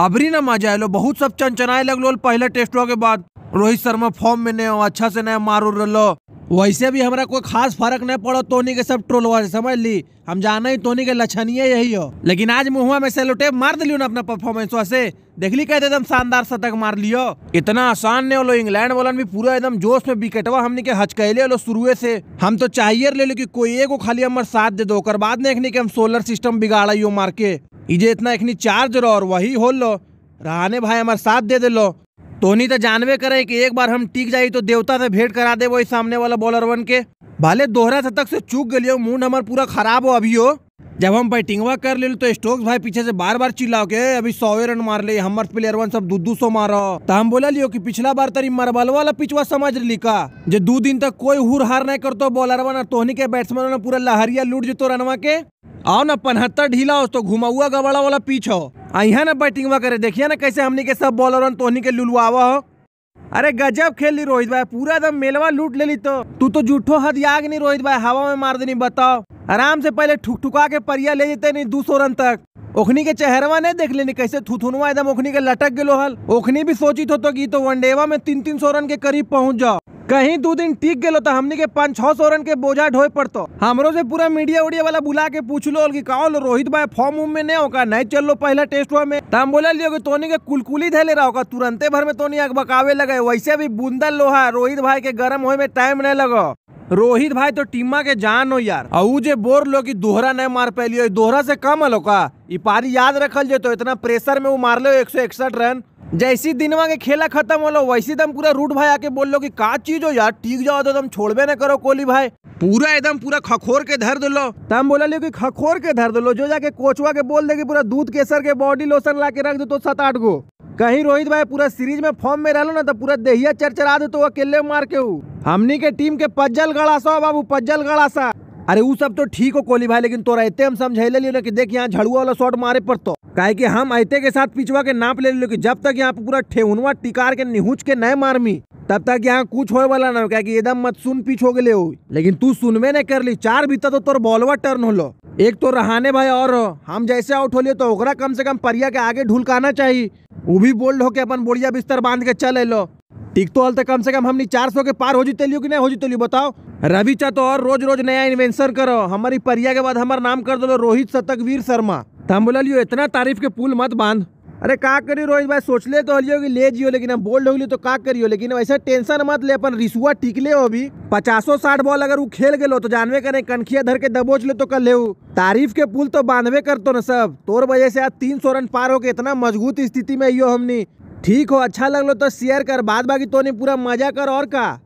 अबरी ना मजा आयो बहुत सब चंचनाए लगलो पहले टेस्टो के बाद रोहित शर्मा फॉर्म में नहीं हो अच्छा से नहीं मारू रहो वैसे भी हमारा कोई खास फर्क नहीं पड़ो टोनी के सब ट्रोलवा से समझ ली हम जाना ही टोनी के लक्षणीय यही हो लेकिन आज मुहुआ में सेलोटेप मार दिलियो ना अपना परफॉर्मेंस से देख ली कहते एकदम शानदार शतक मार लियो इतना आसान नहीं होलो इंग्लैंड वालन भी पूरा एकदम जोश में विकेटवा हमने के हचकैले होलो शुरू से हम तो चाहिए ले लो कि कोई एक को खाली हमारे साथ दे दो कर बाद देखने के हम सोलर सिस्टम बिगाड़ा मार के इजे इतना एखनी चार्ज रहो और वही होल लो रहने भाई हमारे साथ दे दिलो धोनी तोनी तो जानवे करे कि एक बार हम टिक जाई तो देवता से भेंट करा दे वही सामने वाला वन के भले दोहरा शतक से चूक गलियो मूड हमार पूरा खराब हो अभी हो जब हम बैटिंगवा कर ले तो स्टोक्स भाई पीछे से बार बार चिल्लाओ के अभी सौ रन मार ले हमारे प्लेयर वन सब दू दू सौ मारो तो हम बोला लियो कि पिछला बार तरी मरबल वाला पिछवा समझ ली का जो दू दिन तक कोई हुर हार नहीं करतो वन और तोहनी के बैट्समैन ने पूरा लहरिया लूट जतो रनवा के आओ ना पनहत्तर ढीला हो तो घुमाउआ गबड़ा वाला पीछ हो यहाँ ना बैटिंगवा करे देखिए ना कैसे हमने के सब बॉलर तोहनी के लुलवा हो अरे गजब ली रोहित भाई पूरा एकदम मेलवा लूट ले ली तो तू तो जूठो हद याग नहीं रोहित भाई हवा में मार देनी बताओ आराम से पहले ठुका के परिया ले जाते नहीं दू रन तक ओखनी के चेहरवा नहीं देख लेनी कैसे थुथुनवा एकदम ओखनी के लटक गए हल ओखनी भी सोची तो, तो की तो वनडेवा में तीन तीन सौ रन के करीब पहुंच जाओ कहीं दो दिन टिक गए तो हमने के पाँच छः सौ रन के बोझा ढोए पड़तो हमरो से पूरा मीडिया उडिया वाला बुला के पूछ लो कि का रोहित भाई फॉर्म उम में नहीं होगा नहीं चल लो पहला टेस्ट हुआ में तो हम बोला लियो कि तोनी के कुलकुली धैले रहा होगा तुरंते भर में तोनी आग बकावे लगे वैसे भी बुंदल लोहा रोहित भाई के गर्म होए में टाइम नहीं लगो रोहित भाई तो टीमा के जान हो यार और जे बोर लो कि दोहरा नहीं मार पैलियो दोहरा से कम हलो का ये पारी याद रखल जो तो इतना प्रेशर में वो मार लो एक रन जैसी दिनवा के खेला खत्म होलो वैसी तम तो पूरा रूट भाई आके बोल लो कि का चीज हो यार टीक जाओ तो तुम छोड़बे ना करो कोहली भाई पूरा एकदम पूरा खखोर के धर दो तुम तो बोला लियो कि खखोर के धर दो जो जाके कोचवा के बोल दे कि पूरा दूध केसर के बॉडी लोशन ला के रख दो तो सात आठ गो कहीं रोहित भाई पूरा सीरीज में फॉर्म में रहो ना तो पूरा दहिया चरचरा दे तो अकेले मार के हमनी के टीम के पज्जल गड़ासा बाबू पज्जल सा अरे वो सब तो ठीक हो कोहली भाई लेकिन तोरा इतने हम समझैले लियो ना कि देख यहाँ झड़ुआ वाला शॉट मारे पर तो कहे कि हम ऐते के साथ पिछवा के नाप ले लियो कि जब तक यहाँ पूरा ठेहुनवा टिकार के निहुच के नए मारमी तब तक यहाँ कुछ हो वाला ना क्या एकदम मत सुन पीछ हो गए लेकिन तू सुनवे नहीं कर ली चार बीता तो तोर बॉलवा टर्न होलो एक तो रहाने भाई और हम जैसे आउट लियो तो ओकरा कम से कम परिया के आगे ढुलकाना चाहिए वो भी बोल्ड होके अपन बोड़िया बिस्तर बांध के चल एलो टिक तो हल तक कम से कम हमने चार सौ के पार हो जीते लियो कि नहीं हो जीते लियो बताओ रवि चा तो और रोज रोज नया इन्वेंशन करो हमारी परिया के बाद हमारा नाम कर दो रोहित सतकवीर शर्मा तो हम बोला लियो इतना तारीफ के पुल मत बांध अरे का करियो रोहित भाई सोच ले तो हलियो कि ले जियो लेकिन हम बोल्ड हो तो का करियो लेकिन वैसे टेंशन मत ले अपन रिसुआ टिक ले अभी पचासो साठ बॉल अगर वो खेल गए तो जानवे करे कनखिया धर के दबोच ले तो कर ले तारीफ के पुल तो बांधवे कर तो ना सब तोर वजह से आज तीन सौ रन पार हो के इतना मजबूत स्थिति में आइयो हमनी ठीक हो अच्छा लगलो तो शेयर कर बाद बाकी तो नहीं पूरा मजा कर और का